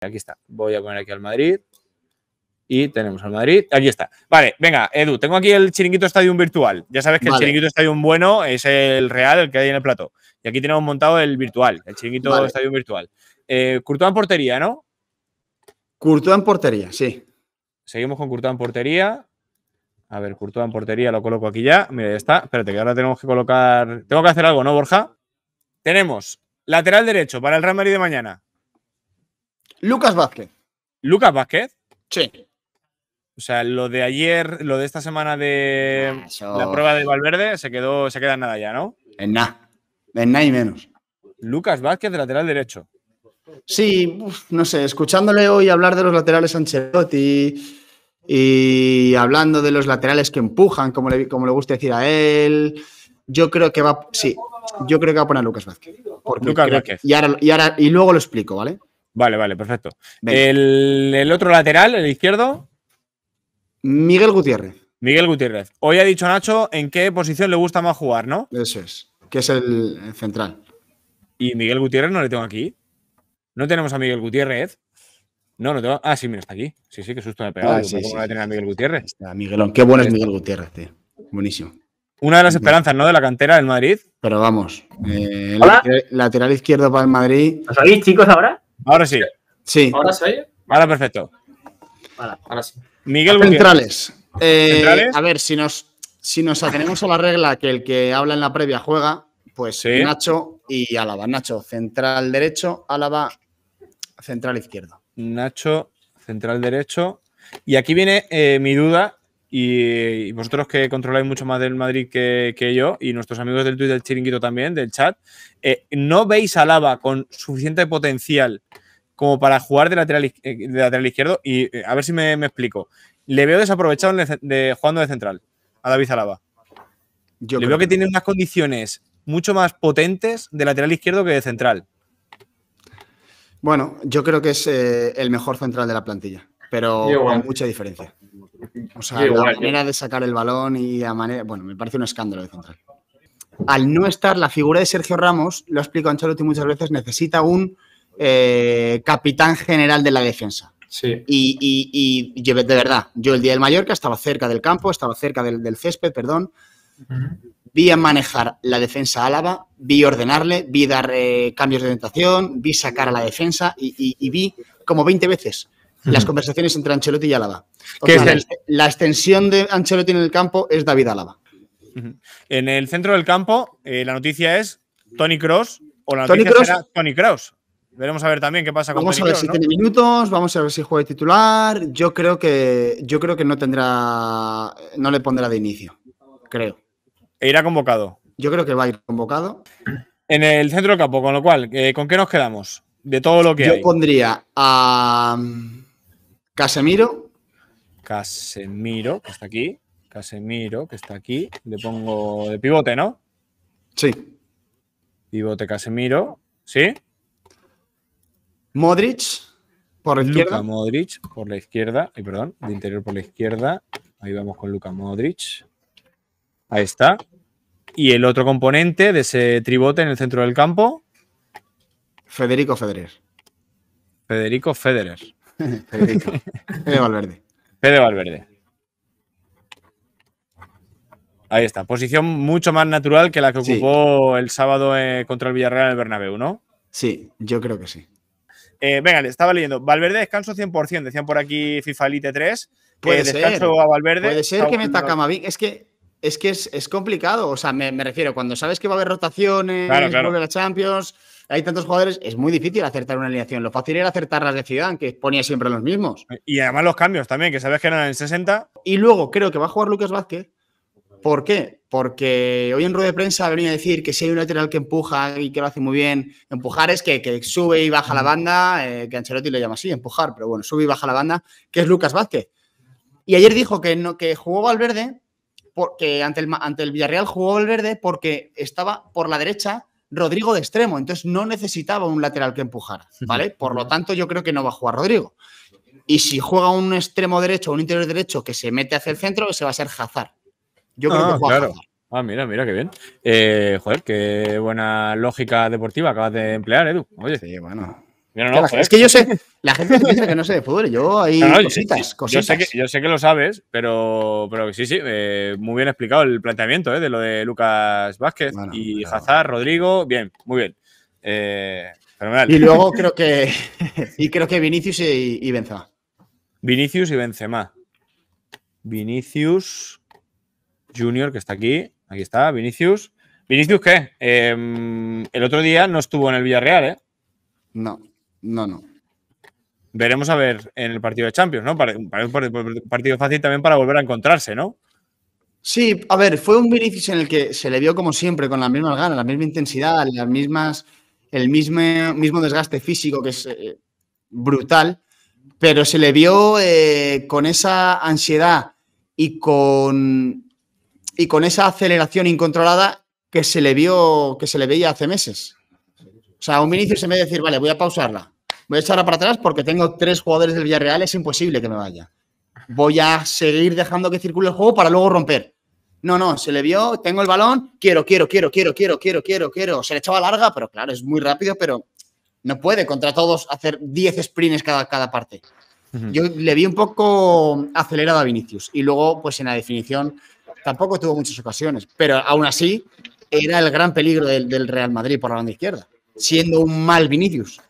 Aquí está. Voy a poner aquí al Madrid. Y tenemos al Madrid. Aquí está. Vale, venga, Edu, tengo aquí el chiringuito estadio virtual. Ya sabes que el chiringuito un bueno es el real, el que hay en el plato. Y aquí tenemos montado el virtual, el chiringuito estadio virtual. Eh, en portería, ¿no? Curtoa en portería, sí. Seguimos con Curtoa en portería. A ver, Curtoa en portería lo coloco aquí ya. Mira, ya está. Espérate, que ahora tenemos que colocar. Tengo que hacer algo, ¿no, Borja? Tenemos lateral derecho para el Real Madrid de mañana. Lucas Vázquez. ¿Lucas Vázquez? Sí. O sea, lo de ayer, lo de esta semana de ah, la prueba de Valverde se quedó, se queda en nada ya, ¿no? En nada. En nada y menos. Lucas Vázquez, de lateral derecho. Sí, no sé, escuchándole hoy hablar de los laterales Ancelotti y hablando de los laterales que empujan, como le, gusta decir a él, yo creo que va, sí, yo creo que va a poner a Lucas Vázquez. Lucas Vázquez. y, ahora, y luego lo explico, ¿vale? Vale, vale, perfecto. El, otro lateral, el izquierdo. Miguel Gutiérrez. Miguel Gutiérrez. Hoy ha dicho Nacho en qué posición le gusta más jugar, ¿no? Ese es, que es el central. Y Miguel Gutiérrez no le tengo aquí. No tenemos a Miguel Gutiérrez. No, no tengo. Ah, sí, mira, está aquí. Sí, sí, qué susto me he pegado. Ah, sí, sí, a tener a Miguel Gutiérrez. Miguelón. Qué bueno es Miguel Gutiérrez, tío. Buenísimo. Una de las esperanzas, ¿no? De la cantera del Madrid. Pero vamos. Eh, lateral, izquierdo para el Madrid. ¿Os oís, chicos, ahora? Ahora sí. Sí. ¿Ahora sí. Ahora perfecto. Ahora, sí. Miguel eh, Centrales. A ver, si nos, si nos atenemos a la regla que el que habla en la previa juega, pues Nacho y Álava. Nacho, central derecho, Álava, central izquierdo. Nacho, central derecho. Y aquí viene eh, mi duda y, vosotros que controláis mucho más del Madrid que, yo y nuestros amigos del Twitter del Chiringuito también, del chat, eh, ¿no veis a Lava con suficiente potencial como para jugar de lateral, eh, de lateral izquierdo? Y eh, a ver si me, explico. Le veo desaprovechado de, jugando de central a David Alaba. Yo Le veo que, tiene unas condiciones mucho más potentes de lateral izquierdo que de central. Bueno, yo creo que es el mejor central de la plantilla, pero con mucha diferencia. O sea, la manera de sacar el balón y la manera. Bueno, me parece un escándalo de central. Al no estar la figura de Sergio Ramos, lo explico explicado Ancelotti muchas veces, necesita un eh, capitán general de la defensa. Sí. Y, de verdad, yo el día del Mallorca estaba cerca del campo, estaba cerca del, césped, perdón. Vi a manejar la defensa Álava, vi ordenarle, vi dar eh, cambios de orientación, vi sacar a la defensa y, y vi como 20 veces las conversaciones entre Ancelotti y Álava. La extensión de Ancelotti en el campo es David Álava. En el centro del campo, eh, la noticia es Tony Cross o la noticia será Tony Cross. Veremos a ver también qué pasa con Vamos a ver si tiene minutos, vamos a ver si juega titular. Yo creo que yo creo que no tendrá no le pondrá de inicio, creo. E irá convocado. Yo creo que va a ir convocado. En el centro del campo, con lo cual, eh, ¿con qué nos quedamos? De todo lo que yo pondría a Casemiro. Casemiro, que está aquí. Casemiro, que está aquí. Le pongo de pivote, ¿no? Sí. Pivote Casemiro. ¿Sí? Modric por la izquierda. Luka Modric por la izquierda. Ay, perdón, de interior por la izquierda. Ahí vamos con Luka Modric. Ahí está. Y el otro componente de ese tribote en el centro del campo. Federico Federer. Federico Federer. Pedro Valverde. Pedro Valverde. Ahí está. Posición mucho más natural que la que ocupó el sábado eh, contra el Villarreal en el Bernabéu, ¿no? Sí, yo creo que sí. Eh, venga, le estaba leyendo. Valverde descanso 100%, decían por aquí FIFA Elite 3. Puede eh, ser. a Valverde. Puede ser que meta Camavinga. Es que es que es, complicado. O sea, me, refiero, cuando sabes que va a haber rotaciones, Champions, hay tantos jugadores, es muy difícil acertar una alineación. Lo fácil era acertar las de Ciudad, que ponía siempre los mismos. Y además los cambios también, que sabes que eran en 60. Y luego creo que va a jugar Lucas Vázquez. ¿Por qué? Porque hoy en rueda de prensa venía a decir que si hay un lateral que empuja y que lo hace muy bien, empujar es que, sube y baja la mm. banda, eh, que Ancelotti lo llama así, empujar, pero bueno, sube y baja la banda, que es Lucas Vázquez. Y ayer dijo que, no, que jugó Valverde porque ante el, ante el Villarreal jugó el verde porque estaba por la derecha Rodrigo de extremo, entonces no necesitaba un lateral que empujara, ¿vale? Por lo tanto, yo creo que no va a jugar Rodrigo. Y si juega un extremo derecho o un interior derecho que se mete hacia el centro, se va a ser Hazard. Yo creo que ah, juega a Ah, mira, mira, qué bien. Eh, joder, qué buena lógica deportiva acabas de emplear, Edu. Oye. Sí, bueno es que yo sé, la gente piensa que no sé de fútbol, yo hay cositas, Yo, sé que, lo sabes, pero, pero sí, sí, eh, muy bien explicado el planteamiento eh, de lo de Lucas Vázquez y Hazard, Rodrigo, bien, muy bien. Eh, y luego creo que y creo que Vinicius y, y Benzema. Vinicius y Benzema. Vinicius Junior, que está aquí. Aquí está, Vinicius. ¿Vinicius qué? Em, el otro día no estuvo en el Villarreal, ¿eh? No. No, no. Veremos a ver en el partido de Champions, ¿no? Para, un partido fácil también para volver a encontrarse, ¿no? Sí, a ver, fue un Vinicius en el que se le vio como siempre, con las mismas ganas, la misma intensidad, las mismas, el mismo, mismo desgaste físico que es eh, brutal, pero se le vio eh, con esa ansiedad y con, y con esa aceleración incontrolada que se le vio, que se le veía hace meses. O sea, un Vinicius se me a decir, vale, voy a pausarla, voy a echarla para atrás porque tengo tres jugadores del Villarreal, es imposible que me vaya. Voy a seguir dejando que circule el juego para luego romper. No, no, se le vio, tengo el balón, quiero, quiero, quiero, quiero, quiero, quiero, quiero, quiero. Se le echaba larga, pero claro, es muy rápido, pero no puede contra todos hacer 10 sprints cada, cada parte. Yo le vi un poco acelerado a Vinicius y luego, pues en la definición, tampoco tuvo muchas ocasiones, pero aún así era el gran peligro del Real Madrid por la banda izquierda siendo un mal Vinicius.